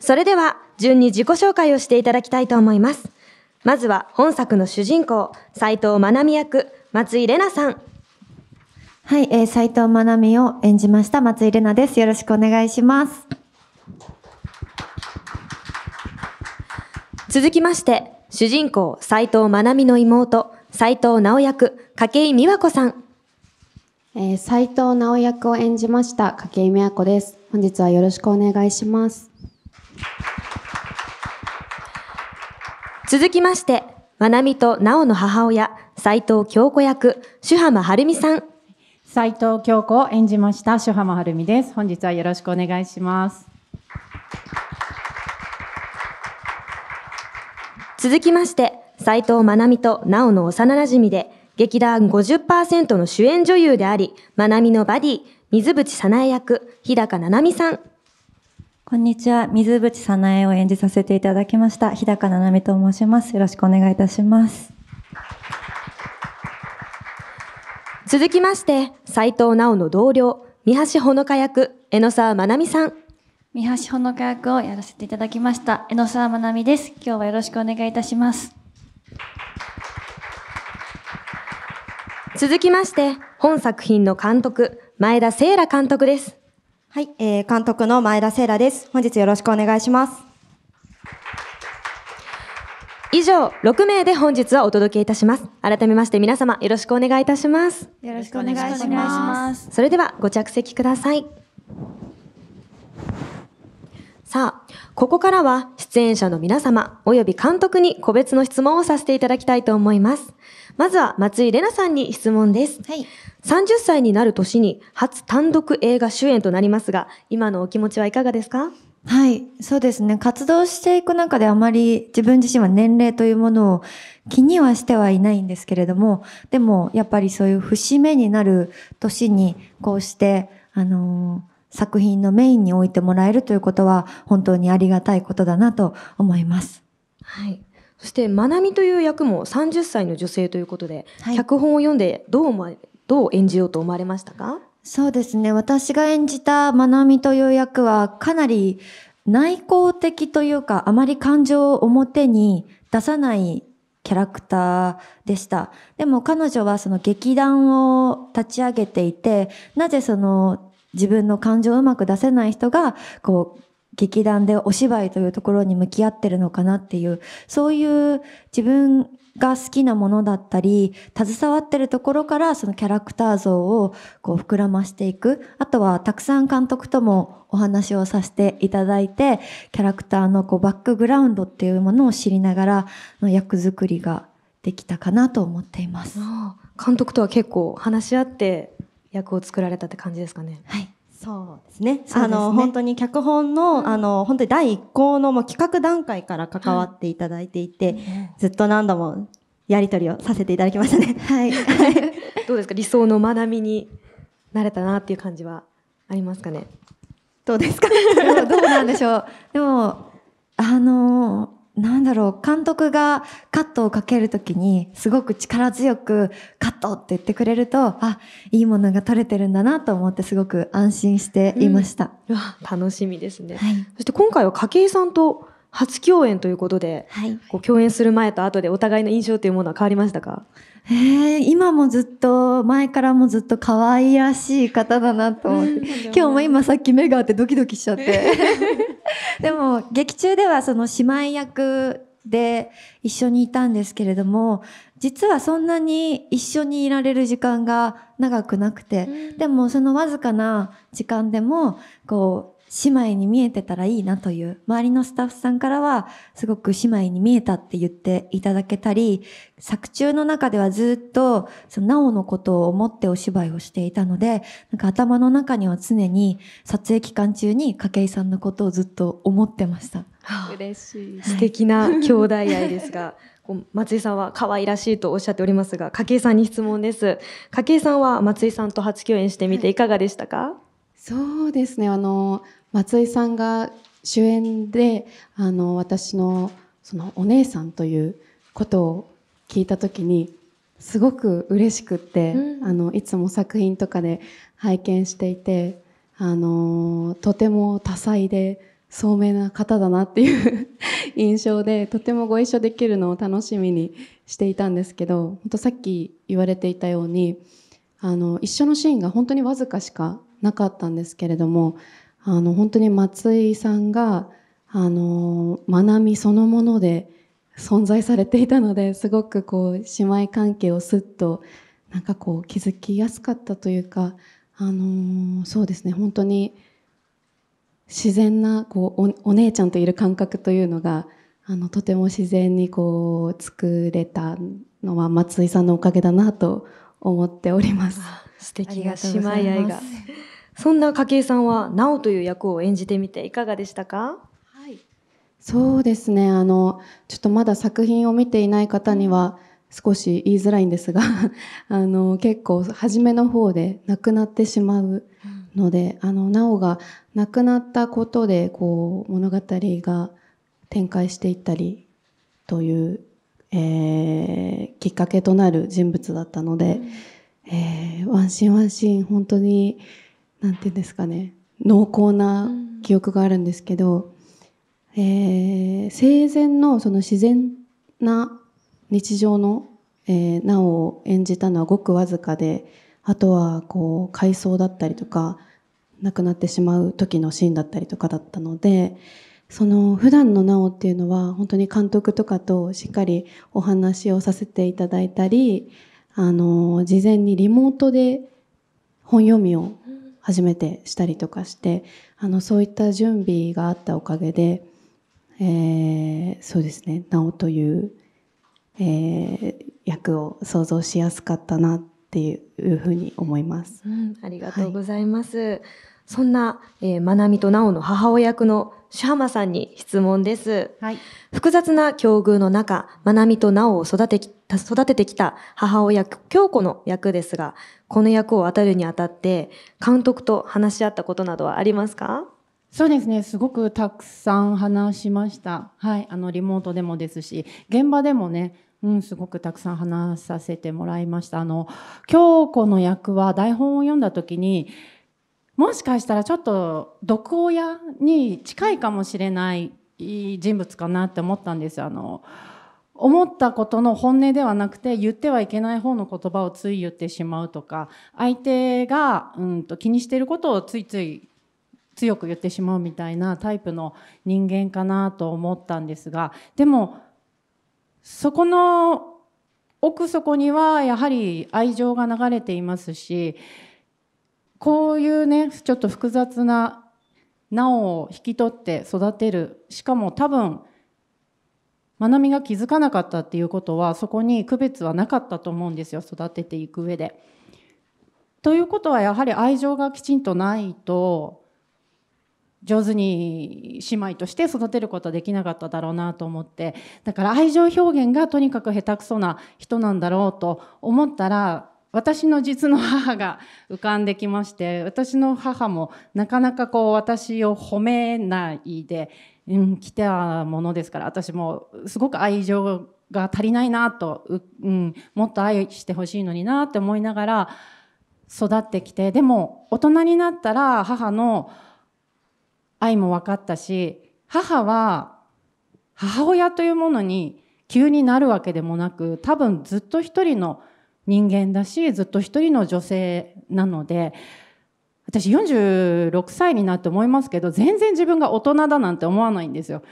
それでは、順に自己紹介をしていただきたいと思います。まずは、本作の主人公、斎藤愛美役、松井玲奈さん。はい、えー、斎藤愛美を演じました松井玲奈です。よろしくお願いします。続きまして、主人公斎藤愛美の妹、斎藤直役、筧美和子さん。えー、斎藤直役を演じました筧美和子です。本日はよろしくお願いします。続きまして、まなみとなおの母親、斎藤京子役、朱浜晴美さん。斎藤京子を演じました朱浜晴美です。本日はよろしくお願いします。続きまして、斎藤まなみとなおの幼馴染で、劇団50%の主演女優であり、まなみのバディ、水淵早苗役、日高七海さん。こんにちは。水渕早苗を演じさせていただきました。日高ななみと申します。よろしくお願いいたします。続きまして、斎藤直の同僚、三橋ほのか役、江野沢まなみさん。三橋ほのか役をやらせていただきました。江野沢まなみです。今日はよろしくお願いいたします。続きまして、本作品の監督、前田聖羅監督です。はい、えー、監督の前田聖羅です。本日よろしくお願いします。以上、6名で本日はお届けいたします。改めまして皆様よろしくお願いいたします。よろしくお願いします。それではご着席ください。さあ、ここからは出演者の皆様及び監督に個別の質問をさせていただきたいと思います。まずは松井玲奈さんに質問です。はい。30歳になる年に初単独映画主演となりますが、今のお気持ちはいかがですかはい、そうですね。活動していく中であまり自分自身は年齢というものを気にはしてはいないんですけれども、でもやっぱりそういう節目になる年にこうして、あのー、作品のメインに置いてもらえるということは本当にありがたいことだなと思います。はい。そして、まなみという役も30歳の女性ということで、はい、脚本を読んでどう思われ、どう演じようと思われましたかそうですね。私が演じたまなみという役は、かなり内向的というか、あまり感情を表に出さないキャラクターでした。でも彼女はその劇団を立ち上げていて、なぜその自分の感情をうまく出せない人が、こう、劇団でお芝居というところに向き合ってるのかなっていう、そういう自分が好きなものだったり、携わってるところからそのキャラクター像をこう膨らましていく。あとはたくさん監督ともお話をさせていただいて、キャラクターのこうバックグラウンドっていうものを知りながらの役作りができたかなと思っています。監督とは結構話し合って役を作られたって感じですかね。はい。そうですね。あの、本当に脚本の、うん、あの、本当に第一項のもう企画段階から関わっていただいていて、はい、ずっと何度もやり取りをさせていただきましたね。はい。どうですか理想の学びになれたなっていう感じはありますかねどうですかどうなんでしょう。でも、あのーなんだろう、監督がカットをかけるときに、すごく力強くカットって言ってくれると、あ、いいものが撮れてるんだなと思ってすごく安心していました。うん、楽しみですね、はい、そして今回は筧さんと初共演ということで、はい、こう共演する前と後でお互いの印象というものは変わりましたかえー、今もずっと前からもずっと可愛らしい方だなと思って、今日も今さっき目があってドキドキしちゃって でも劇中ではその姉妹役で一緒にいたんですけれども実はそんなに一緒にいられる時間が長くなくて、うん、でもそのわずかな時間でもこう姉妹に見えてたらいいなという、周りのスタッフさんからは、すごく姉妹に見えたって言っていただけたり、作中の中ではずっと、その、なおのことを思ってお芝居をしていたので、なんか頭の中には常に、撮影期間中に筧さんのことをずっと思ってました。嬉しい。素敵な兄弟愛ですが、松井さんは可愛らしいとおっしゃっておりますが、筧さんに質問です。筧さんは松井さんと初共演してみていかがでしたか、はいそうですねあの松井さんが主演であの私のそのお姉さんということを聞いた時にすごく嬉しくって、うん、あのいつも作品とかで拝見していてあのとても多彩で聡明な方だなっていう 印象でとてもご一緒できるのを楽しみにしていたんですけど本当さっき言われていたようにあの一緒のシーンが本当にわずかしかなかったんですけれどもあの本当に松井さんがあの学びそのもので存在されていたのですごくこう姉妹関係をすっとなんかこう気づきやすかったというかあのそうですね本当に自然なこうお姉ちゃんといる感覚というのがあのとても自然にこう作れたのは松井さんのおかげだなと思っております。素敵姉妹愛がそんな筧さんは「なお」という役を演じてみていかがでしたか、はい、そうですねあのちょっとまだ作品を見ていない方には少し言いづらいんですが あの結構初めの方で亡くなってしまうので、あのなおが亡くなったことでこう物語が展開していったりというえー、きっかけとなる人物だったので、うん、えー、ワンシーンワンシーン本当になんていうんですかね濃厚な記憶があるんですけど、うん、えー、生前のその自然な日常の、えー、なおを演じたのはごくわずかであとはこう回想だったりとか亡くなってしまう時のシーンだったりとかだったのでその普段のなおっていうのは本当に監督とかとしっかりお話をさせていただいたりあの事前にリモートで本読みを初めてしたりとかしてあのそういった準備があったおかげで、えー、そうですねなおという、えー、役を想像しやすかったなっていうふうに思います。うん、ありがとうございます、はいそんな、えー、まなみとなおの母親役のシャーマさんに質問です。はい、複雑な境遇の中、まなみとなおを育て育ててきた母親、京子の役ですが、この役を当たるにあたって、監督と話し合ったことなどはありますかそうですね、すごくたくさん話しました。はい、あの、リモートでもですし、現場でもね、うん、すごくたくさん話させてもらいました。あの、京子の役は台本を読んだ時に、もしかしたらちょっと毒親に近いかもしれない人物かなって思ったんですあの思ったことの本音ではなくて言ってはいけない方の言葉をつい言ってしまうとか相手が、うんと、気にしてることをついつい強く言ってしまうみたいなタイプの人間かなと思ったんですがでもそこの奥底にはやはり愛情が流れていますしこういうねちょっと複雑な難を引き取って育てるしかも多分学美が気づかなかったっていうことはそこに区別はなかったと思うんですよ育てていく上で。ということはやはり愛情がきちんとないと上手に姉妹として育てることはできなかっただろうなと思ってだから愛情表現がとにかく下手くそな人なんだろうと思ったら私の実の母が浮かんできまして、私の母もなかなかこう私を褒めないで、うん、来たものですから、私もすごく愛情が足りないなと、うん、もっと愛してほしいのになって思いながら育ってきて、でも大人になったら母の愛も分かったし、母は母親というものに急になるわけでもなく、多分ずっと一人の人間だし、ずっと一人の女性なので、私46歳になって思いますけど、全然自分が大人だなんて思わないんですよ。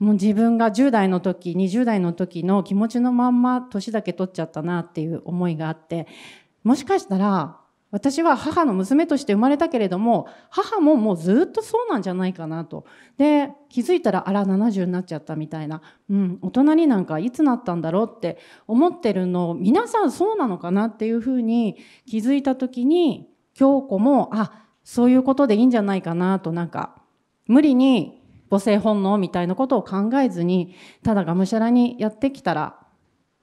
もう自分が10代の時、20代の時の気持ちのまんま年だけ取っちゃったなっていう思いがあって、もしかしたら私は母の娘として生まれたけれども、母ももうずっとそうなんじゃないかなと。で、気づいたら、あら、70になっちゃったみたいな。うん、大人になんかいつなったんだろうって思ってるのを、皆さんそうなのかなっていうふうに気づいた時に、京子も、あ、そういうことでいいんじゃないかなと、なんか、無理に母性本能みたいなことを考えずに、ただがむしゃらにやってきたら、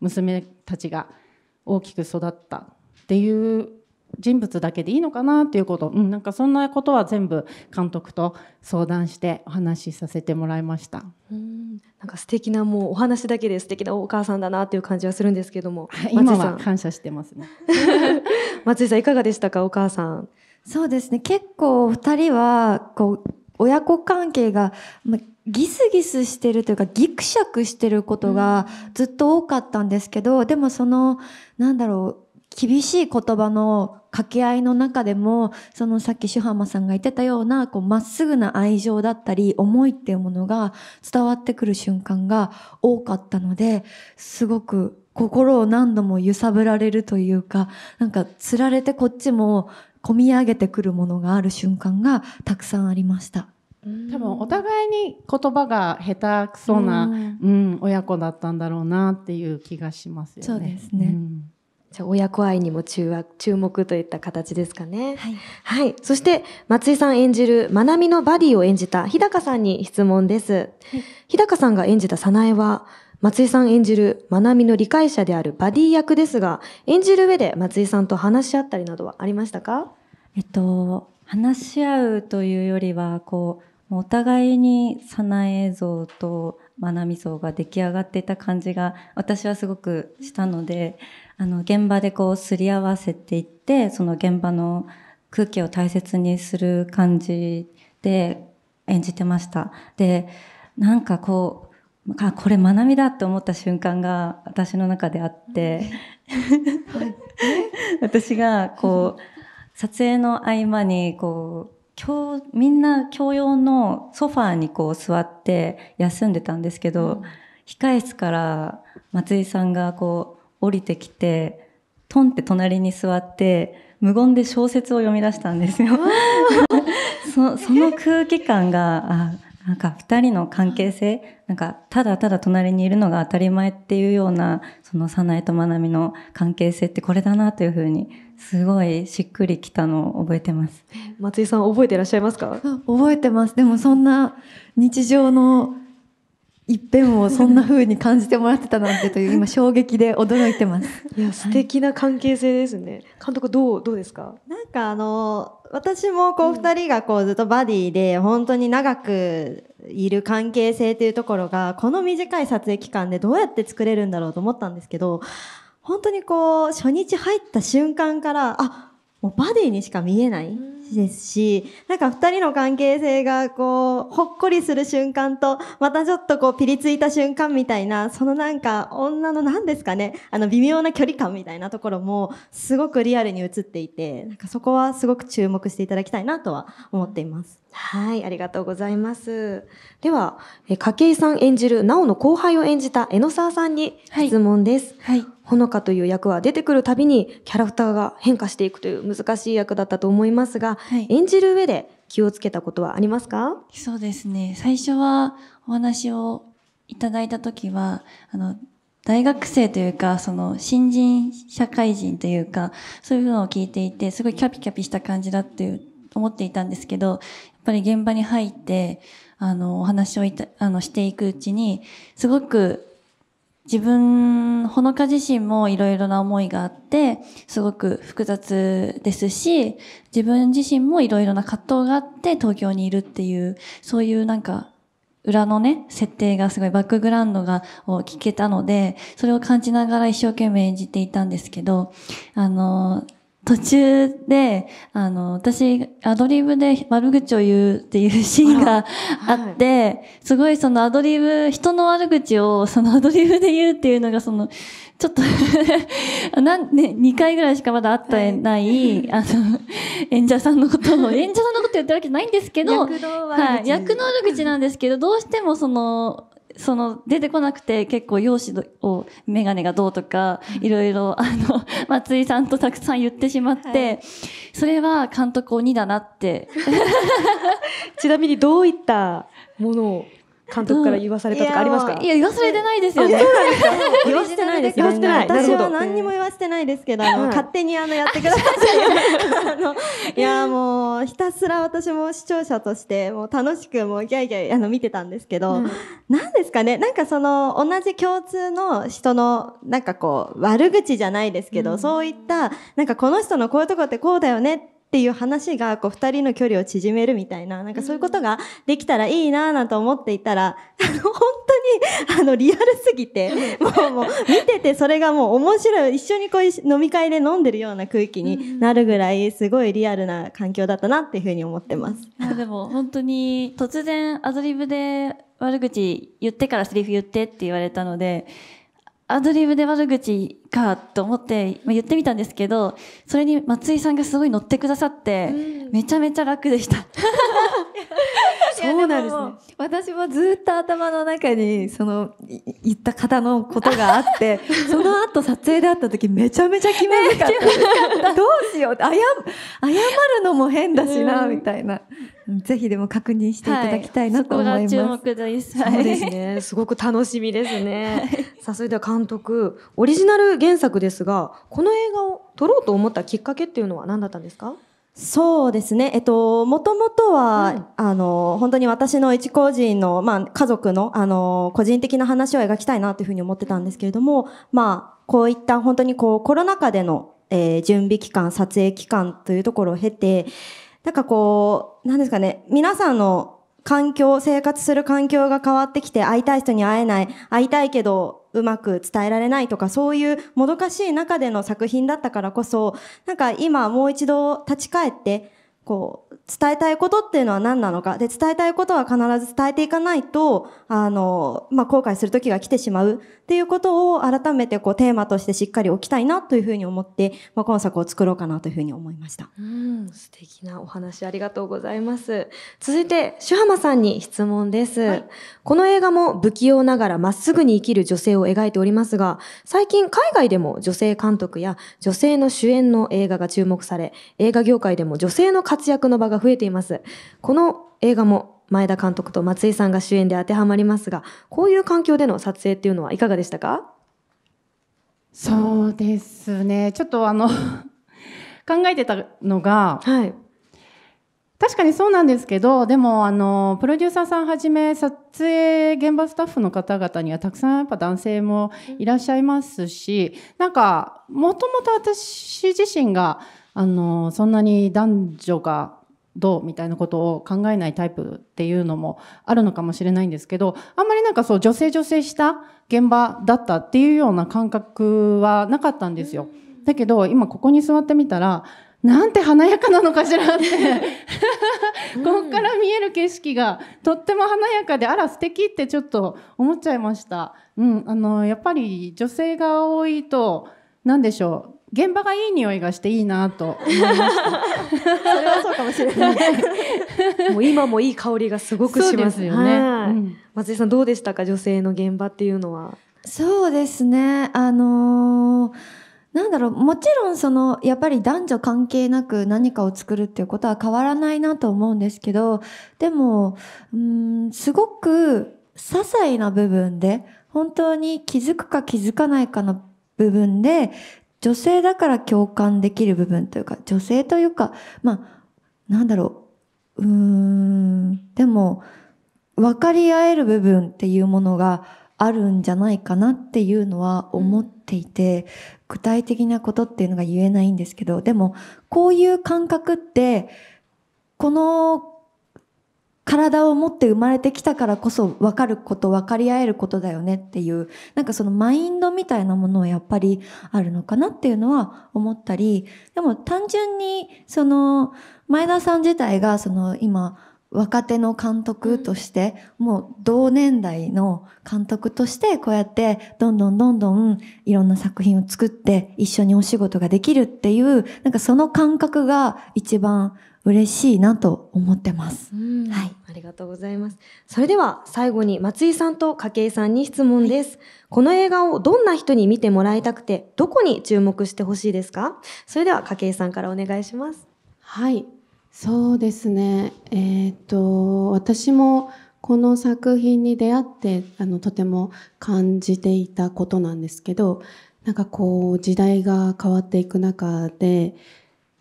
娘たちが大きく育ったっていう人物だけでいいのかなっていうこと、うん、なんかそんなことは全部監督と相談してお話しさせてもらいました。うんなんか素敵なもうお話だけで素敵なお母さんだなっていう感じはするんですけども、今は感謝してますね。松井さんいかがでしたかお母さん。そうですね結構2人はこう親子関係が、まギスギスしてるというかギクシャクしてることがずっと多かったんですけど、でもそのなんだろう厳しい言葉の掛け合いの中でも、そのさっきシュハマさんが言ってたような、こう、まっすぐな愛情だったり、思いっていうものが伝わってくる瞬間が多かったので、すごく心を何度も揺さぶられるというか、なんか、つられてこっちも込み上げてくるものがある瞬間がたくさんありました。多分お互いに言葉が下手くそな、うん、うん、親子だったんだろうなっていう気がしますよね。そうですね。うんじゃ親子愛にも注注目といった形ですかね。はい。はい。そして、松井さん演じる、まなみのバディを演じた日高さんに質問です。はい、日高さんが演じた早苗は、松井さん演じる、まなみの理解者であるバディ役ですが、演じる上で松井さんと話し合ったりなどはありましたかえっと、話し合うというよりは、こう、お互いに早苗像とまなみ像が出来上がっていた感じが、私はすごくしたので、うんあの、現場でこう、すり合わせていって、その現場の空気を大切にする感じで演じてました。で、なんかこう、あ、これ学びだって思った瞬間が私の中であって、私がこう、撮影の合間にこう、今日みんな共用のソファーにこう座って休んでたんですけど、うん、控室から松井さんがこう降りてきて、トンって隣に座って、無言で小説を読み出したんですよ。そその空気感が、あなんか二人の関係性、なんかただただ隣にいるのが当たり前っていうような、その早苗と愛美の関係性ってこれだなというふうに、すごいしっくりきたのを覚えてます。松井さん覚えていらっしゃいますか覚えてます。でもそんな日常の一辺をそんな風に感じてもらってたなんてという今衝撃で驚いてます。いや素敵な関係性ですね。監督どうどうですか？なんかあの私もこう二人がこうずっとバディで本当に長くいる関係性というところがこの短い撮影期間でどうやって作れるんだろうと思ったんですけど、本当にこう初日入った瞬間からあもうバディにしか見えない。ですし、なんか二人の関係性がこう、ほっこりする瞬間と、またちょっとこう、ピリついた瞬間みたいな、そのなんか、女の何ですかね、あの、微妙な距離感みたいなところも、すごくリアルに映っていて、なんかそこはすごく注目していただきたいなとは思っています。はい、ありがとうございます。では、え筧さん演じる、なおの後輩を演じた江ノ沢さんに質問です。はい。はい、ほのかという役は出てくるたびにキャラクターが変化していくという難しい役だったと思いますが、はい、演じる上で気をつけたことはありますかそうですね。最初はお話をいただいた時は、あの、大学生というか、その新人社会人というか、そういうのを聞いていて、すごいキャピキャピした感じだっていう思っていたんですけど、っぱり現場に入って、あの、お話をいた、あの、していくうちに、すごく自分、ほのか自身もいろいろな思いがあって、すごく複雑ですし、自分自身もいろいろな葛藤があって東京にいるっていう、そういうなんか、裏のね、設定がすごいバックグラウンドが、を聞けたので、それを感じながら一生懸命演じていたんですけど、あの途中で、あの、私、アドリブで悪口を言うっていうシーンがあって、はい、すごいそのアドリブ、人の悪口をそのアドリブで言うっていうのがその、ちょっと なん、ね、2回ぐらいしかまだ会ってない、はい、あの、演者さんのことを、演者さんのこと言ってるわけじゃないんですけど、役 の悪口なんですけど、どうしてもその、その出てこなくて結構容姿をメガネがどうとかいろいろあの 松井さんとたくさん言ってしまって、はい、それは監督鬼だなって ちなみにどういったものを監督から言わされたとかありますか、いや言わされてないですよね 言わせてないです言わせてない私は何にも言わせてないですけど、勝手にあのやってください いやもうひたすら私も視聴者としてもう楽しくもうギャイギャイあの見てたんですけど、うん、なんですかねなんかその同じ共通の人のなんかこう悪口じゃないですけど、うん、そういったなんかこの人のこういうとこってこうだよねっていう話がこう二人の距離を縮めるみたいななんかそういうことができたらいいなぁなんて思っていたら、あの本当にあのリアルすぎてもうもう見ててそれがもう面白い一緒にこう飲み会で飲んでるような空気になるぐらいすごいリアルな環境だったなっていうふうに思ってます。いやでも本当に突然アドリブで悪口言ってからセリフ言ってって言われたのでアドリブで悪口かと思って言ってみたんですけどそれに松井さんがすごい乗ってくださって、めちゃめちゃ楽でした。そうなんですね。私もずっと頭の中にその言った方のことがあって、その後撮影で会った時めちゃめちゃ気まずかった。どうしよう謝謝るのも変だしな、みたいな。ぜひでも確認していただきたいなと思います。はい、注目です。そうですね。すごく楽しみですね。さあ、それでは監督、オリジナル原作ですがこの映画を撮ろうと思ったきっかけっていうのは何だったんですかそうですね。えっと、もともとは、うん、あの、本当に私の一個人の、まあ、家族の、あの、個人的な話を描きたいなというふうに思ってたんですけれども、まあ、こういった本当にこう、コロナ禍での、えー、準備期間、撮影期間というところを経て、なんかこう、なんですかね、皆さんの環境、生活する環境が変わってきて、会いたい人に会えない、会いたいけど、うまく伝えられないとかそういうもどかしい中での作品だったからこそなんか今もう一度立ち返ってこう伝えたいことっていうのは何なのかで伝えたいことは必ず伝えていかないとあの、まあ、後悔する時が来てしまうっていうことを改めてこうテーマとしてしっかり置きたいなというふうに思って、まあ、今作を作ろうかなというふうに思いましたうん素敵なお話ありがとうございます続いて主浜さんに質問です、はい、この映画も不器用ながらまっすぐに生きる女性を描いておりますが最近海外でも女性監督や女性の主演の映画が注目され映画業界でも女性の活躍の場が増えています。この映画も前田監督と松井さんが主演で当てはまりますが、こういう環境での撮影っていうのはいかがでしたかそうですね。ちょっとあの 考えてたのが、はい、確かにそうなんですけどでもあのプロデューサーさんはじめ撮影現場スタッフの方々にはたくさんやっぱ男性もいらっしゃいますしなんかもともと私自身があのそんなに男女がどうみたいなことを考えないタイプっていうのもあるのかもしれないんですけどあんまりなんかそう女性女性した現場だったっていうような感覚はなかったんですよ。だけど今ここに座ってみたらなんて華やかなのかしらってこから見える景色がとっても華やかであら素敵ってちょっと思っちゃいました。うん、あのやっぱり女性が多いと何でしょう現場がいい匂いがしていいなと思いました それはそうかもしれないもう今もいい香りがすごくしますよね、うん、松井さんどうでしたか女性の現場っていうのはそうですねあのーなんだろう、もちろんその、やっぱり男女関係なく何かを作るっていうことは変わらないなと思うんですけど、でも、うん、すごく些細な部分で、本当に気づくか気づかないかの部分で、女性だから共感できる部分というか、女性というか、まあ、なんだろう。うーん。でも、分かり合える部分っていうものがあるんじゃないかなっていうのは思っていて、具体的なことっていうのが言えないんですけど、でも、こういう感覚って、この体を持って生まれてきたからこそ分かること分かり合えることだよねっていうなんかそのマインドみたいなものはやっぱりあるのかなっていうのは思ったりでも単純にその前田さん自体がその今若手の監督として、もう同年代の監督として、こうやってどんどんどんどんいろんな作品を作って一緒にお仕事ができるっていう、なんかその感覚が一番嬉しいなと思ってます。はい。ありがとうございます。それでは最後に松井さんと筧さんに質問です、はい、この映画をどんな人に見てもらいたくて、どこに注目してほしいですかそれでは筧さんからお願いします。はい。そうですね、えーと、と私もこの作品に出会ってあのとても感じていたことなんですけどなんかこう時代が変わっていく中で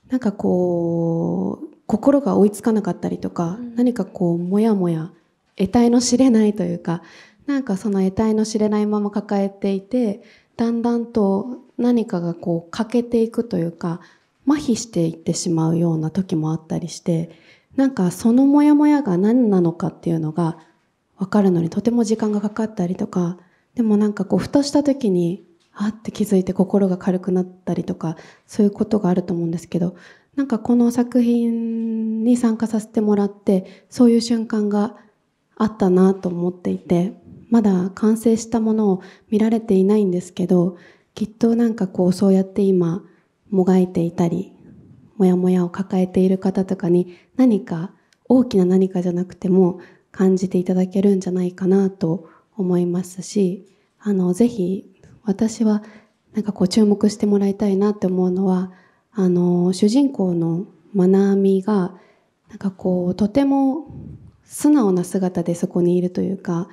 なんかこう心が追いつかなかったりとか、うん、何かこうもやもや得体の知れないというかなんかその得体の知れないまま抱えていてだんだんと何かがこう欠けていくというか麻痺していってしまうような時もあったりしてなんかそのモヤモヤが何なのかっていうのが分かるのにとても時間がかかったりとかでもなんかこうふとした時にあって気づいて心が軽くなったりとかそういうことがあると思うんですけどなんかこの作品に参加させてもらってそういう瞬間があったなと思っていてまだ完成したものを見られていないんですけどきっとなんかこうそうやって今もがいていたりもやもやを抱えている方とかに何か大きな何かじゃなくても感じていただけるんじゃないかなと思いますしあのぜひ私はなんかこう注目してもらいたいなって思うのはあの主人公のマナーミがなんかこうとても素直な姿でそこにいるというか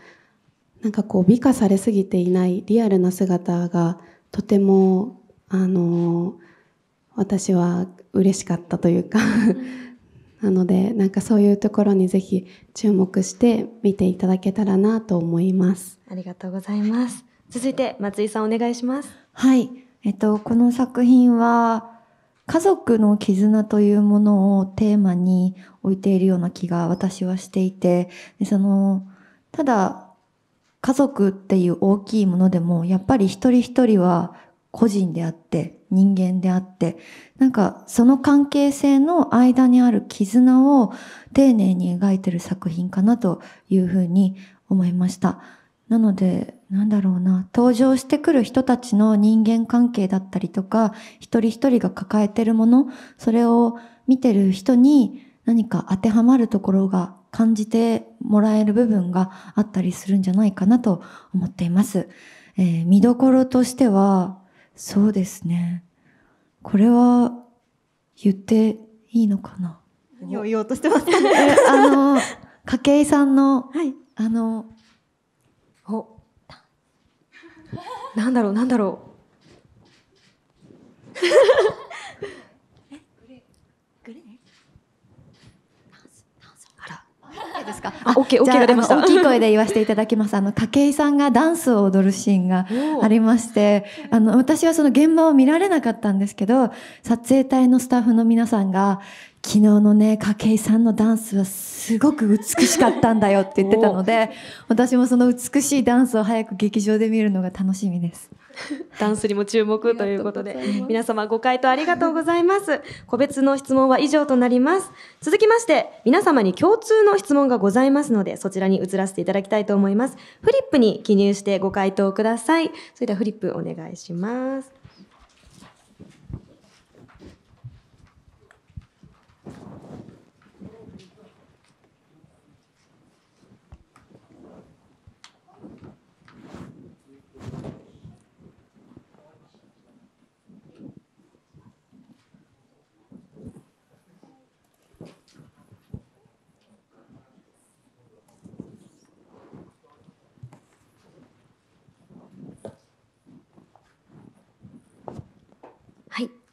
なんかこう美化されすぎていないリアルな姿がとてもあの私は嬉しかったというかなのでなんかそういうところにぜひ注目して見ていただけたらなと思いますありがとうございます続いて松井さんお願いしますはいえっとこの作品は家族の絆というものをテーマに置いているような気が私はしていてそのただ家族っていう大きいものでもやっぱり一人一人は個人であって人間であって、なんかその関係性の間にある絆を丁寧に描いてる作品かなというふうに思いました。なので、なんだろうな、登場してくる人たちの人間関係だったりとか、一人一人が抱えてるもの、それを見てる人に何か当てはまるところが感じてもらえる部分があったりするんじゃないかなと思っています。えー、見どころとしては、そうですねこれは言っていいのかな何を言おうとしてますかねあの筧さんの、はい、あのおなんだろうなんだろうですか。あ、オッケー、オッケーが出ました。大きい声で言わせていただきます。あの、筧さんがダンスを踊るシーンがありまして、あの、私はその現場を見られなかったんですけど、撮影隊のスタッフの皆さんが、昨日のね、筧さんのダンスはすごく美しかったんだよって言ってたので、私もその美しいダンスを早く劇場で見るのが楽しみです。ダンスにも注目ということで、皆様ご回答ありがとうございます。個別の質問は以上となります。続きまして、皆様に共通の質問がございますので、そちらに移らせていただきたいと思います。フリップに記入してご回答ください。それではフリップお願いします。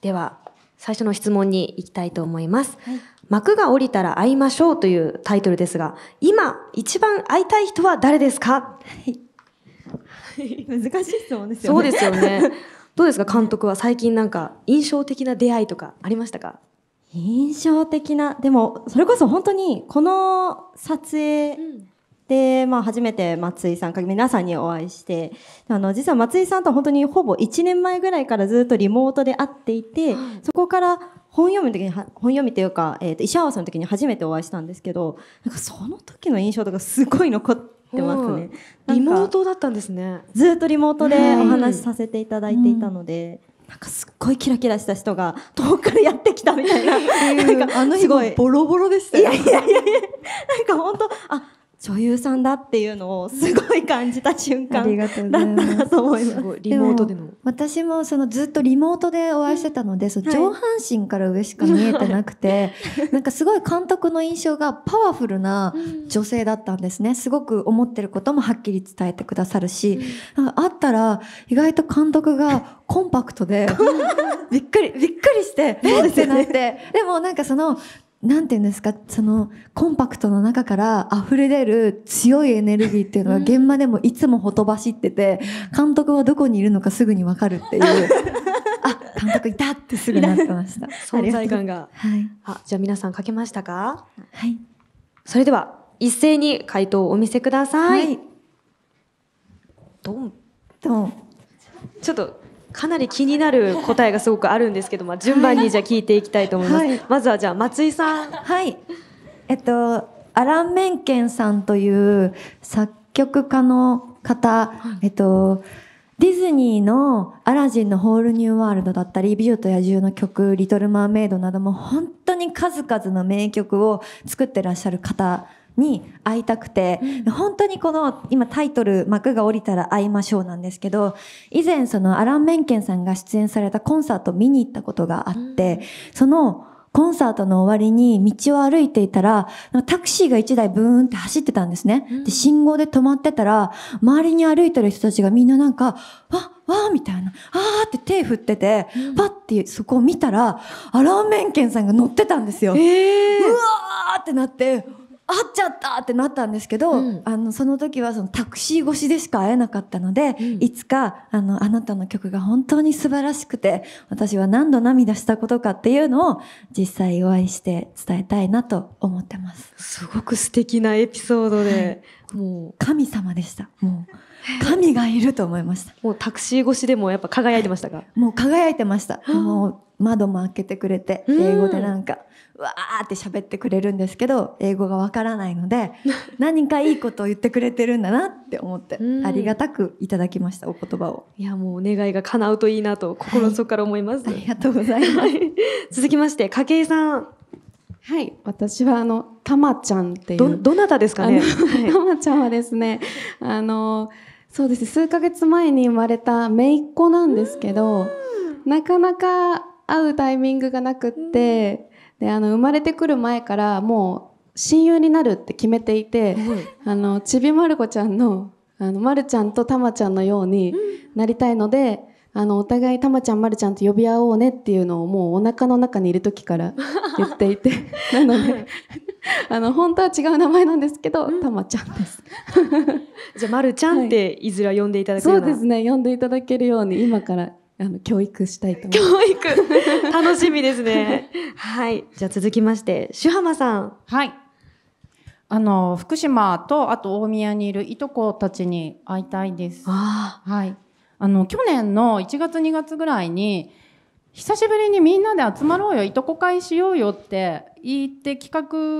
では、最初の質問に行きたいと思います。はい、幕が降りたら会いましょうというタイトルですが、今、一番会いたい人は誰ですか、はい、難しい質問ですよね。そうですよね。どうですか、監督は最近なんか印象的な出会いとかありましたか印象的な、でも、それこそ本当に、この撮影、うんで、まあ、初めて松井さんか皆さんにお会いしてあの実は松井さんと本当にほぼ1年前ぐらいからずっとリモートで会っていてそこから本読みの時に本読みというか、えー、と石原さんの時に初めてお会いしたんですけどなんかその時の印象とかすごい残ってますね、リモートだったんですねずっとリモートでお話しさせていただいていたので。うんなんかすっごいキラキラした人が遠くからやってきたみたいななんかあの日ボロボロでしたいやいやいやなんか本当あ女優さんだっていうのをすごい感じた瞬間だったなと思います。すリモートでも私もそのずっとリモートでお会いしてたので、その上半身から上しか見えてなくて、はい、なんかすごい監督の印象がパワフルな女性だったんですね。すごく思ってることもはっきり伝えてくださるし、会あったら意外と監督がコンパクトで、びっくり、びっくりして、えってなって、でもなんかそのなんていうんですかそのコンパクトの中から溢れ出る強いエネルギーっていうのは現場でもいつもほとばしってて、監督はどこにいるのかすぐに分かるっていう あ監督いたってすぐなってました 存在感がはいあじゃあ皆さん書けましたかはいそれでは一斉に回答をお見せください、はい、ドンドンちょっとかなり気になる答えがすごくあるんですけど、まあ、順番にじゃあ聞いていきたいと思います、はい、まずはじゃあ松井さんはいえっとアラン・メンケンさんという作曲家の方、えっとディズニーのアラジンのホールニューワールドだったり、美女と野獣の曲、リトルマーメイドなども本当に数々の名曲を作ってらっしゃる方に会いたくて、うん、本当にこの今タイトル幕が降りたら会いましょうなんですけど、以前そのアラン・メンケンさんが出演されたコンサートを見に行ったことがあって、うん、そのコンサートの終わりに道を歩いていたら、タクシーが一台ブーンって走ってたんですね。で、信号で止まってたら、周りに歩いてる人たちがみんななんか、わっ、わーみたいな、あーって手振ってて、パッてそこを見たら、アラーメンケンさんが乗ってたんですよ。えー、うわーってなって、会っちゃったってなったんですけど、うん、あのその時はそのタクシー越しでしか会えなかったので、うん、いつかあのあなたの曲が本当に素晴らしくて私は何度涙したことかっていうのを実際お会いして伝えたいなと思ってますすごく素敵なエピソードで、はい、もう神様でしたもう神がいると思いましたもうタクシー越しでもやっぱ輝いてましたかもう輝いてましたもう窓も開けてくれて英語でなんか、わーって喋ってくれるんですけど英語がわからないので 何かいいことを言ってくれてるんだなって思ってありがたくいただきましたお言葉をいやもうお願いが叶うといいなと心の底から思います、はい、ありがとうございます 続きまして筧さんはい、私はあのたまちゃんっていうどどなたですかね。たまちゃんはですね、あのそうです数ヶ月前に生まれた姪っ子なんですけど、なかなか会うタイミングがなくって、であの生まれてくる前からもう親友になるって決めていて、あのちびまる子ちゃんのあのまるちゃんとたまちゃんのようになりたいので、あのお互いたまちゃんまるちゃんと呼び合おうねっていうのをもうお腹の中にいる時から 言っていてなのであの本当は違う名前なんですけど、た、ま、ちゃんです じゃあまるちゃんっていずれは呼んでいただけるような、はい、そうですね呼んでいただけるように今からあの教育したいと思います。教育 楽しみですね。はい。じゃあ続きまして、主浜さん。はい。あの、福島と、あと大宮にいるいとこたちに会いたいです。はい。あの、去年の1月2月ぐらいに、久しぶりにみんなで集まろうよ、いとこ会しようよって言って企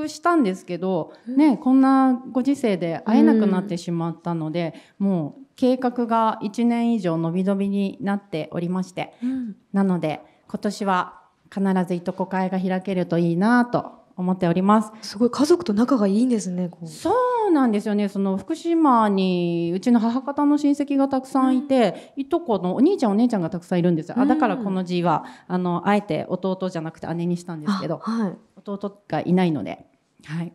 画したんですけど、ね、こんなご時世で会えなくなってしまったので、うん、もう計画が1年以上伸び伸びになっておりまして、うん、なので今年は必ずいとこ会が開けるといいなと思っております。すごい家族と仲がいいんですね。そうなんですよね。その福島にうちの母方の親戚がたくさんいて、うん、いとこのお兄ちゃんお姉ちゃんがたくさんいるんですよ。うん、あだからこの字はあのあえて弟じゃなくて姉にしたんですけど、はい、弟がいないので、はい。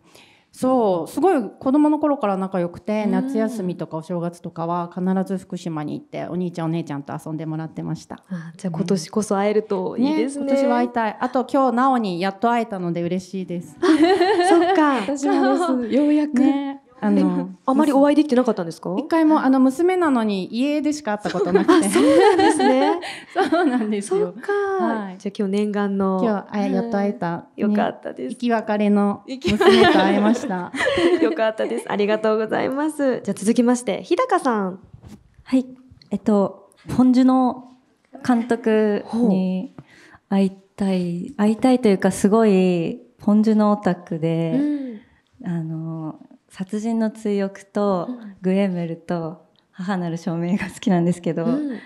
そうすごい子供の頃から仲良くて、夏休みとかお正月とかは必ず福島に行ってお兄ちゃんお姉ちゃんと遊んでもらってましたあじゃあ今年こそ会えるといいですね、ね、今年は会いたいあと今日なおにやっと会えたので嬉しいですそっか 私もです ようやく、ねあのあまりお会いできてなかったんですか？一回もあの娘なのに家でしか会ったことなくて。そうなんですね。そうなんですよ。はい。じゃ今日念願の今日あやっと会えた。よかったです。生き別れの娘と会えました。よかったです。ありがとうございます。じゃ続きまして日高さん。はい。えっとポンジュの監督に会いたい会いたいというかすごいポンジュのオタクで、あの殺人の追憶とグエムルと母なる証明が好きなんですけど、うん、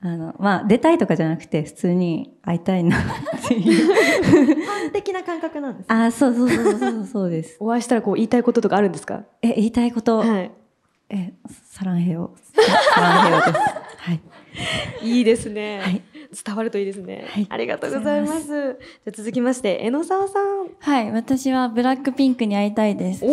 あのまあ出たいとかじゃなくて普通に会いたいなっていう般的な感覚なんです、あそうそうそうそうそうですお会いしたらこう言いたいこととかあるんですかえ言いたいこと、はい、えサランヘヨサランヘヨですはいいいですねはい伝わるといいですね、はい、ありがとうございますじゃ続きまして江野沢さんはい私はブラックピンクに会いたいです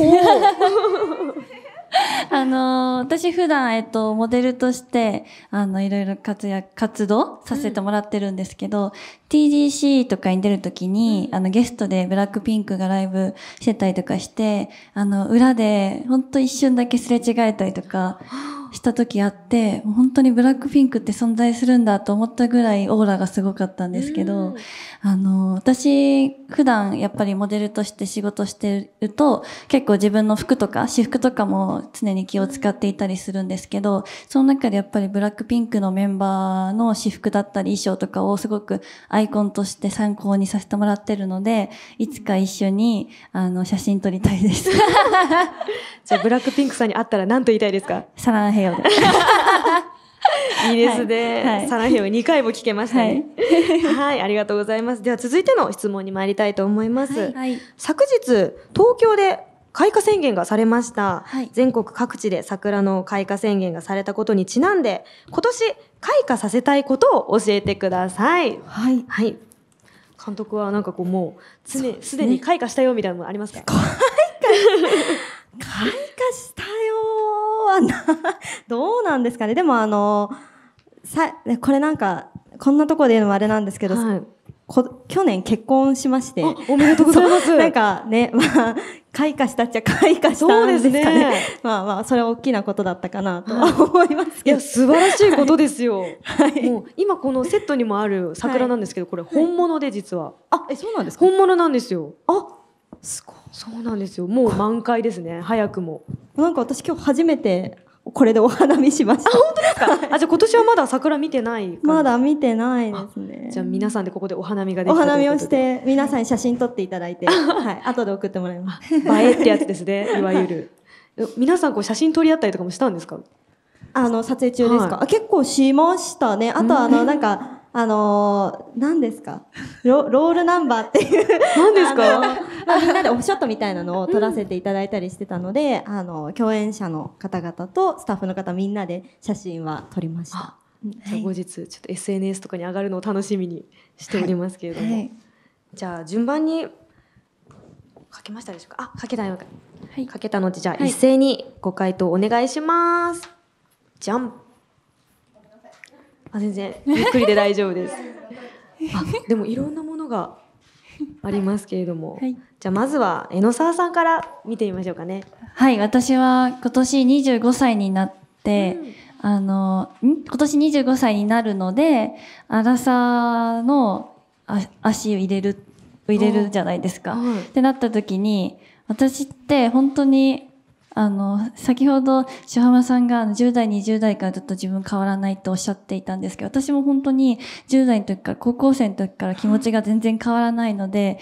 あのー、私普段、えっと、モデルとして、あの、いろいろ活躍、活動させてもらってるんですけど、うん、t g c とかに出るときに、うん、あの、ゲストでブラックピンクがライブしてたりとかして、あの、裏で、ほんと一瞬だけすれ違えたりとか、した時あって本当にブラックピンクって存在するんだと思ったぐらいオーラがすごかったんですけど、あの私普段やっぱりモデルとして仕事してると結構自分の服とか私服とかも常に気を使っていたりするんですけどその中でやっぱりブラックピンクのメンバーの私服だったり衣装とかをすごくアイコンとして参考にさせてもらってるのでいつか一緒にあの写真撮りたいです じゃあブラックピンクさんに会ったら何と言いたいですかサランヘヨで。いいですね。はいはサナヘヨ2回も聞けましたね。はい、はい、ありがとうございます。では続いての質問に参りたいと思います。はい、昨日、東京で開花宣言がされました、はい、全国各地で桜の開花宣言がされたことにちなんで今年開花させたいことを教えてください、はい、はい、監督はなんかこうもう常うすで、ね、に開花したよみたいなのありますか、開花開花したよはな、どうなんですかね。でもあの、さこれなんか、こんなところで言うのもあれなんですけど、はいこ去年結婚しまして。おめでとうございます。なんかね、まあ、開花したっちゃ開花したんですかね。ねまあまあ、それは大きなことだったかなと思いますけど。いや、素晴らしいことですよ。はい、もう今このセットにもある桜なんですけど、これ本物で実は。はい、あ、え、そうなんですか本物なんですよ。あ、すごいそうなんですよもう満開ですね早くもなんか私今日初めてこれでお花見しました。本当ですか。あ、じゃ今年はまだ桜見てない。まだ見てないですね。じゃ皆さんでここでお花見ができお花見をして皆さん写真撮っていただいて、はい、後で送ってもらいます。映えってやつですね、いわゆる。皆さんこう写真撮り合ったりとかもしたんですか。あの撮影中ですか。はい、結構しましたね。あとあのなんか。あのー、何ですかロールナンバーっていう何ですかまあ、みんなでオフショットみたいなのを撮らせていただいたりしてたので、うん、あの共演者の方々とスタッフの方みんなで写真は撮りました、後日ちょっと SNS とかに上がるのを楽しみにしておりますけれども、はいはい、じゃあ順番に書けましたでしょうかあ書けたよ、はい、書けたのでじゃあ一斉にご回答お願いします、じゃんあ全然ゆっくりで大丈夫です あでもいろんなものがありますけれども、はい、じゃあまずは江野沢さんから見てみましょうかねはい私は今年25歳になって、うん、あの今年25歳になるので荒さの足を入れる入れるじゃないですか、はい、ってなった時に私って本当にあの、先ほど、塩浜さんが10代、20代からずっと自分変わらないとおっしゃっていたんですけど、私も本当に10代の時から、高校生の時から気持ちが全然変わらないので、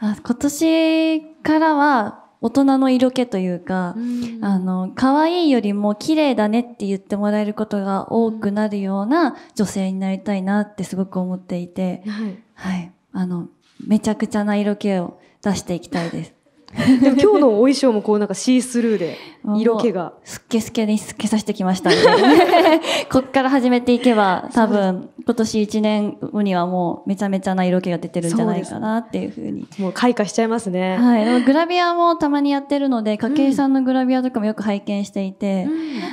あ今年からは、大人の色気というか、うん、あの、可愛いよりも綺麗だねって言ってもらえることが多くなるような女性になりたいなってすごく思っていて、はい。はい、あの、めちゃくちゃな色気を出していきたいです。でも今日のお衣装もこうなんかシースルーで色気がすっけすけにすっけさせてきました こっから始めていけば多分今年1年後にはもうめちゃめちゃな色気が出てるんじゃないかなっていうふうにもう開花しちゃいますねはいグラビアもたまにやってるので筧さんのグラビアとかもよく拝見していて、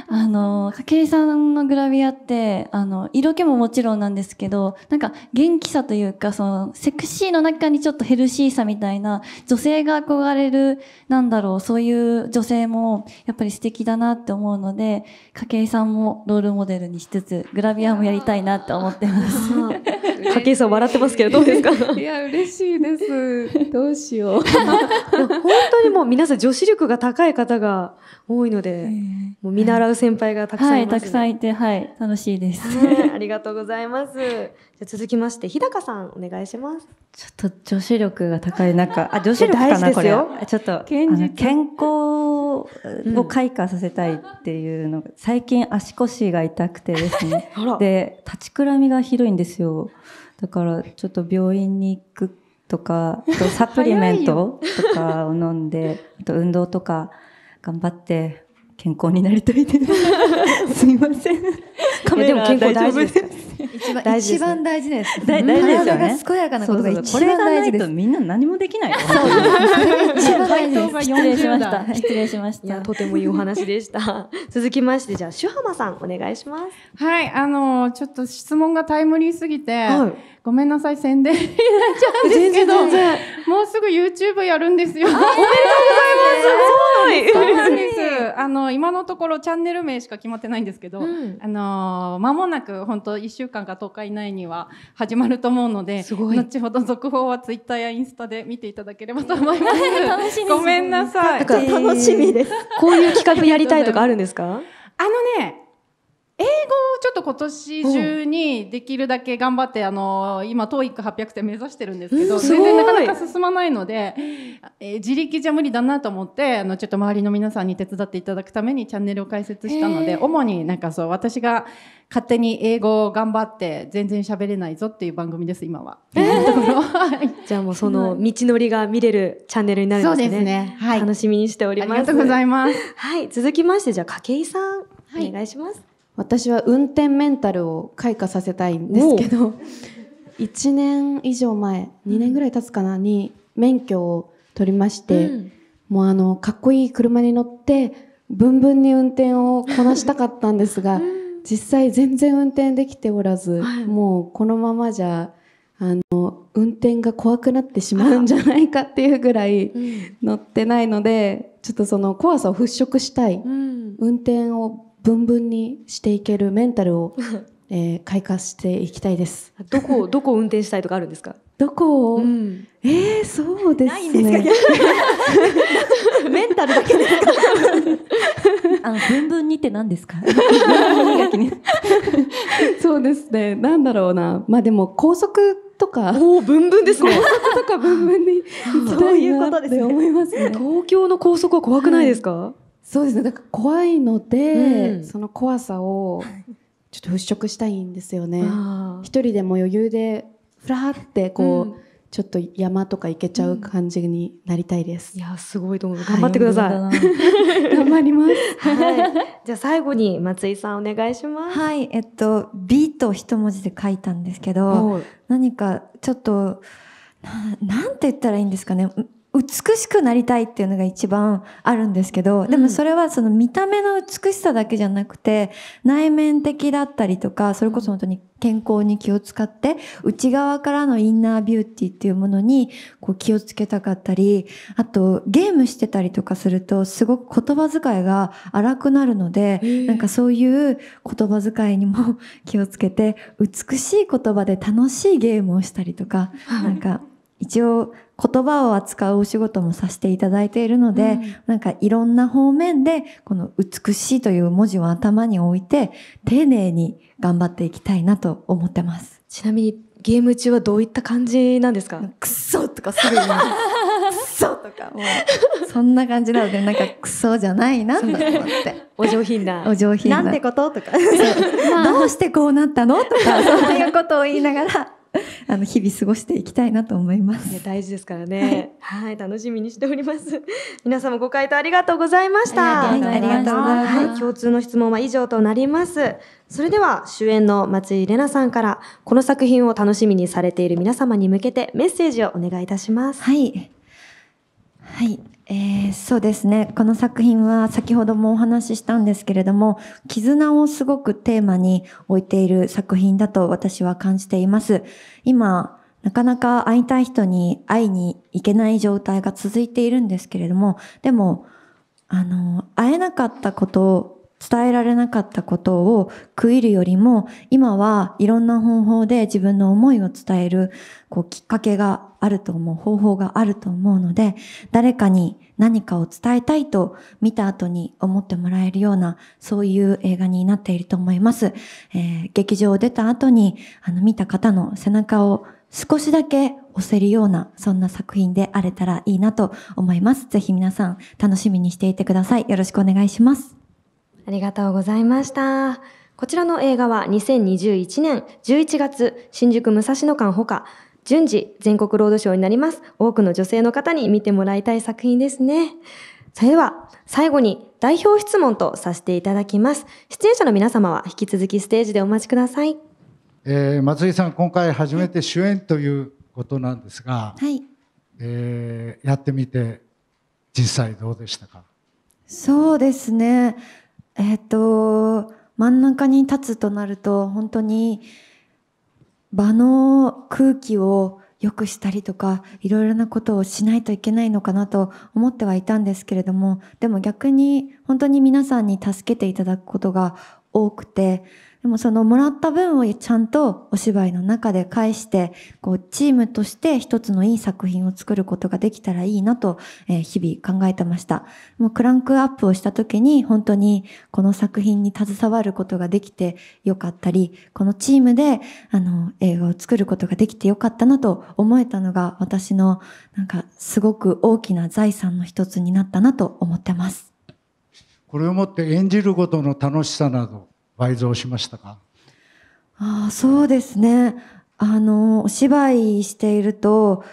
うん、あの筧さんのグラビアってあの色気ももちろんなんですけどなんか元気さというかそのセクシーの中にちょっとヘルシーさみたいな女性が憧れるなんだろうそういう女性もやっぱり素敵だなって思うので筧さんもロールモデルにしつつグラビアもやりたいなって思ってます。筧さん笑ってますけどどうですかいや嬉しいですどうしよう 本当にもう皆さん女子力が高い方が多いので、もう見習う先輩がたくさんいます、ねはい、たくさんいてはい楽しいです、ありがとうございますじゃ続きまして日高さんお願いしますちょっと女子力が高い中 あ女子力かなこれちょっと健康を開花させたいっていうのが、うん、最近足腰が痛くてですね で立ちくらみがひどいんですよだからちょっと病院に行くとかと サプリメントとかを飲んであと運動とか頑張って健康になりたいですすいませんカメラ大事ですか一番大事一番大事です。大事ですよね。健やかなことが一番大事です。みんな何もできない。失礼しました。失礼しました。とてもいいお話でした。続きましてじゃあシュハマさんお願いします。はい、あのちょっと質問がタイムリーすぎて、ごめんなさい宣伝になっちゃうんですけど、もうすぐ YouTube やるんですよ。おめでとうございます。すごい。あの今のところチャンネル名しか決まってないんですけど、うん、あの間もなく本当一週間か10日以内には始まると思うので後ほど続報はツイッターやインスタで見ていただければと思います ごめんなさい楽しみです、こういう企画やりたいとかあるんですかあのね英語をちょっと今年中にできるだけ頑張って、あの今 TOEIC800 点目指してるんですけど、うん、全然なかなか進まないので、えー、自力じゃ無理だなと思ってあのちょっと周りの皆さんに手伝っていただくためにチャンネルを開設したので主になんかそう私が勝手に英語を頑張って全然喋れないぞっていう番組です今は。えー、じゃあもうその道のりが見れるチャンネルになるんですね。そうですね、はい、楽しみにしております。ありがとうございます。はい続きましてじゃあ筧さん、はい、お願いします。私は運転メンタルを開花させたいんですけど1 年以上前2年ぐらい経つかなに免許を取りまして、うん、もうあのかっこいい車に乗ってぶんぶんに運転をこなしたかったんですが、うん、実際全然運転できておらず、はい、もうこのままじゃあの運転が怖くなってしまうんじゃないかっていうぐらい乗ってないので、うん、ちょっとその怖さを払拭したい、運転をぶんぶんにしていけるメンタルを、えー、開花していきたいです。どこどこ運転したいとかあるんですか？どこを、うん、えー、そうですね。すメンタルだけですか？あの文文にって何ですか？そうですね。なんだろうな。まあでも高速とか、おおぶんですね。高速とかぶんぶんに行きたいなって思いますね。東京の高速は怖くないですか？はいそうですねだから怖いので、うん、その怖さをちょっと払拭したいんですよね。一人でも余裕でふらってこう、うん、ちょっと山とか行けちゃう感じになりたいです。うん、いやすごいと思う。頑張ってください。はい、頑張ります。はい。じゃあ最後に松井さんお願いします。はい。えっと B と一文字で書いたんですけど、何かちょっとななんて言ったらいいんですかね。美しくなりたいっていうのが一番あるんですけど、でもそれはその見た目の美しさだけじゃなくて、内面的だったりとか、それこそ本当に健康に気を使って、内側からのインナービューティーっていうものにこう気をつけたかったり、あとゲームしてたりとかすると、すごく言葉遣いが荒くなるので、なんかそういう言葉遣いにも 気をつけて、美しい言葉で楽しいゲームをしたりとか、なんか一応言葉を扱うお仕事もさせていただいているので、うん、なんかいろんな方面でこの美しいという文字を頭に置いて丁寧に頑張っていきたいなと思ってます。ちなみにゲーム中はどういった感じなんですかクソとかすぐに。クそとかもう、そんな感じなので、なんかクソじゃないなと思って。お上品な。お上品な。なんてこととか。どうしてこうなったのとか、そういうことを言いながら、あの日々過ごしていきたいなと思います。い大事ですからね。はい、はい、楽しみにしております。皆様ご回答ありがとうございました。ありがとうございます。はい、共通の質問は以上となります。それでは主演の松井玲奈さんからこの作品を楽しみにされている皆様に向けてメッセージをお願いいたします。はい。はい。えー、そうですね。この作品は先ほどもお話ししたんですけれども、絆をすごくテーマに置いている作品だと私は感じています。今、なかなか会いたい人に会いに行けない状態が続いているんですけれども、でも、あの、会えなかったこと伝えられなかったことを食いるよりも、今はいろんな方法で自分の思いを伝える、こう、きっかけがあると思う、方法があると思うので、誰かに何かを伝えたいと見た後に思ってもらえるような、そういう映画になっていると思います。えー、劇場を出た後に、あの、見た方の背中を少しだけ押せるような、そんな作品であれたらいいなと思います。ぜひ皆さん楽しみにしていてください。よろしくお願いします。ありがとうございました。こちらの映画は2021年11月、新宿武蔵野館ほか、順次全国ロードショーになります。多くの女性の方に見てもらいたい作品ですね。それでは、最後に代表質問とさせていただきます。出演者の皆様は引き続きステージでお待ちください。えー、松井さん、今回初めて主演ということなんですが、はい、えー、やってみて実際どうでしたかそうですねえっ、と、真ん中に立つとなると、本当に場の空気を良くしたりとか、いろいろなことをしないといけないのかなと思ってはいたんですけれども、でも逆に本当に皆さんに助けていただくことが多くて、でもそのもらった分をちゃんとお芝居の中で返して、こう、チームとして一つのいい作品を作ることができたらいいなと、え日々考えてました。もうクランクアップをした時に、本当にこの作品に携わることができてよかったり、このチームで、あの、映画を作ることができてよかったなと思えたのが、私の、なんか、すごく大きな財産の一つになったなと思ってます。これをもって演じることの楽しさなど、倍増しましたかあそうですねあのお芝居していると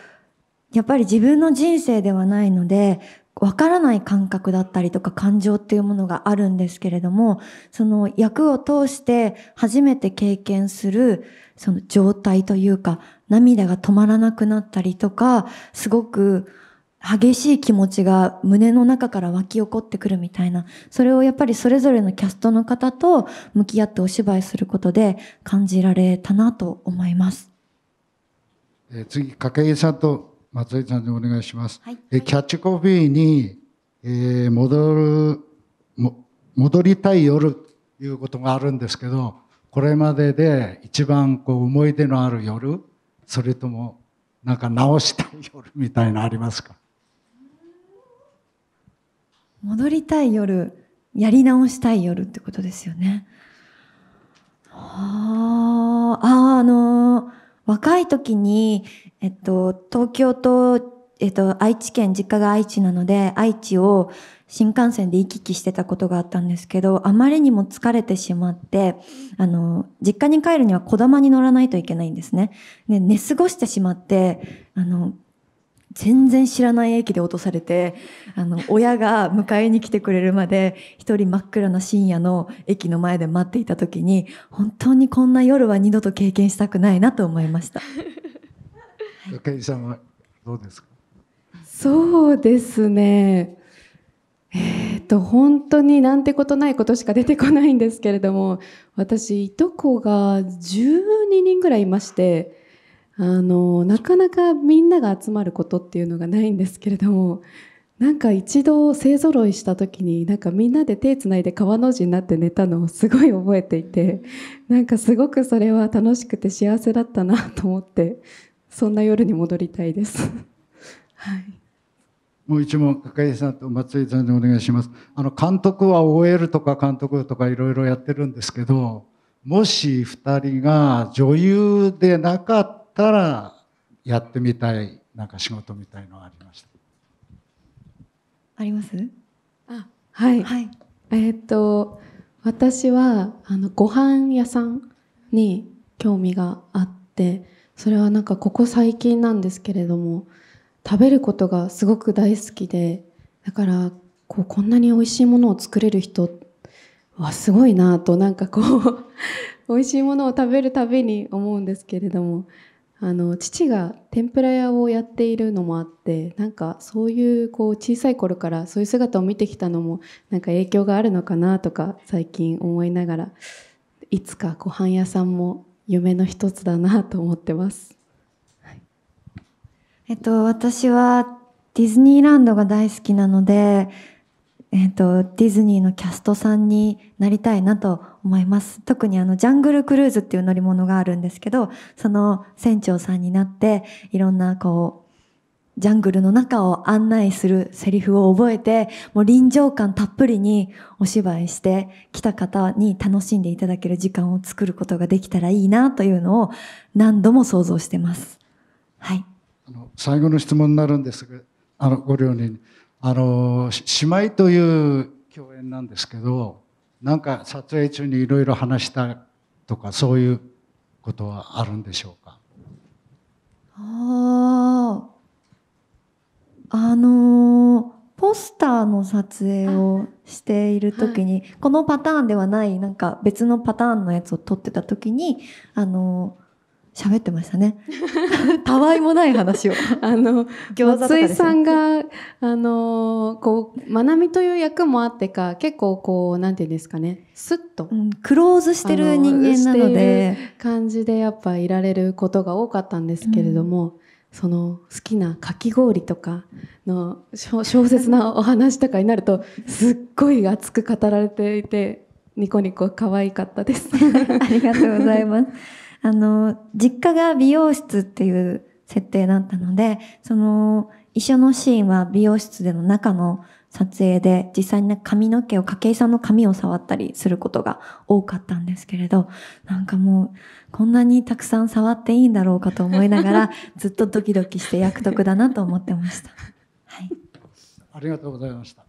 やっぱり自分の人生ではないのでわからない感覚だったりとか感情っていうものがあるんですけれども、その役を通して初めて経験するその状態というか、涙が止まらなくなったりとか、すごく激しい気持ちが胸の中から湧き起こってくるみたいな、それをやっぱりそれぞれのキャストの方と向き合ってお芝居することで感じられたなと思います。え次、筧さんと松井さんにお願いします。はい、えキャッチコピーに、えー、戻る戻りたい夜ということがあるんですけど、これまでで一番こう思い出のある夜、それともなんか直したい夜みたいなありますか戻りたい夜、やり直したい夜ってことですよね。ああ、あのー、若い時に、えっと、東京と、えっと、愛知県、実家が愛知なので、愛知を新幹線で行き来してたことがあったんですけど、あまりにも疲れてしまって、あの、実家に帰るには小玉に乗らないといけないんですね。で、寝過ごしてしまって、あの、全然知らない駅で落とされて、あの、親が迎えに来てくれるまで、一人真っ暗な深夜の駅の前で待っていた時に、本当にこんな夜は二度と経験したくないなと思いました。武井さんはどうですかそうですね。えー、っと、本当になんてことないことしか出てこないんですけれども、私、いとこが12人ぐらいいまして、あのなかなかみんなが集まることっていうのがないんですけれどもなんか一度勢ぞろいした時になんかみんなで手つないで川の字になって寝たのをすごい覚えていてなんかすごくそれは楽しくて幸せだったなと思ってそんな夜に戻りたいです。はいもう一問、高井さんと松井さんにお願いします。あの、監督は OL とか監督とかいろいろやってるんですけど、もし2人が女優でなかっったらやってみたいなんか仕事みたいのありましたありますあはい、はい、えっ、と私はあのご飯屋さんに興味があってそれはなんかここ最近なんですけれども食べることがすごく大好きでだからこうこんなに美味しいものを作れる人はすごいなとなんかこう 美味しいものを食べるたびに思うんですけれどもあの父が天ぷら屋をやっているのもあってなんかそういうこう小さい頃からそういう姿を見てきたのもなんか影響があるのかなとか最近思いながらいつかご飯屋さんも夢の一つだなと思ってます。はい、えっと私はディズニーランドが大好きなので、えっと、ディズニーのキャストさんになりたいなと思います。特にあの、ジャングルクルーズっていう乗り物があるんですけど、その船長さんになって、いろんなこう、ジャングルの中を案内するセリフを覚えて、もう臨場感たっぷりにお芝居して来た方に楽しんでいただける時間を作ることができたらいいなというのを何度も想像してます。はい。あの最後の質問になるんですが、あの、ご両人、あの、姉妹という共演なんですけど、なんか撮影中にいろいろ話したとかそういうことはあるんでしょうかああのー、ポスターの撮影をしている時に、はい、このパターンではないなんか別のパターンのやつを撮ってた時にあのー喋ってましたね。たわいもない話を。あの、餃子と井さんが、あの、こう、まなみという役もあってか、結構こう、なんていうんですかね、スッと、うん、クローズしてる人間なので。感じでやっぱいられることが多かったんですけれども、うん、その好きなかき氷とかの小説なお話とかになると、すっごい熱く語られていて、ニコニコ可愛かったです。ありがとうございます。あの、実家が美容室っていう設定だったので、その、一緒のシーンは美容室での中の撮影で、実際に髪の毛を、筧さんの髪を触ったりすることが多かったんですけれど、なんかもう、こんなにたくさん触っていいんだろうかと思いながら、ずっとドキドキして役得だなと思ってました。はい。ありがとうございました。